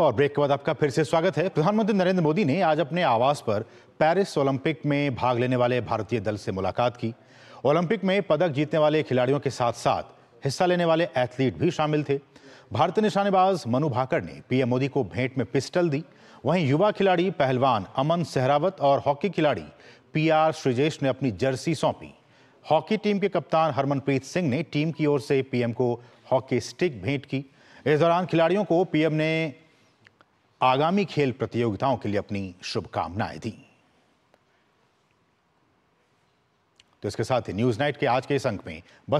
और ब्रेक के बाद आपका फिर से स्वागत है प्रधानमंत्री नरेंद्र मोदी ने आज अपने आवास पर पेरिस ओलंपिक में भाग लेने वाले भारतीय दल से मुलाकात की ओलंपिक में पदक जीतने वाले खिलाड़ियों के साथ साथ हिस्सा लेने वाले एथलीट भी शामिल थे भारतीय निशानेबाज मनु भाकर ने पीएम मोदी को भेंट में पिस्टल दी वहीं युवा खिलाड़ी पहलवान अमन सहरावत और हॉकी खिलाड़ी आर श्रीजेश ने अपनी जर्सी सौंपी हॉकी टीम के कप्तान हरमनप्रीत सिंह ने टीम की ओर से पीएम को हॉकी स्टिक भेंट की इस दौरान खिलाड़ियों को पीएम ने आगामी खेल प्रतियोगिताओं के लिए अपनी शुभकामनाएं दी तो इसके साथ ही न्यूज नाइट के आज के इस अंक में बस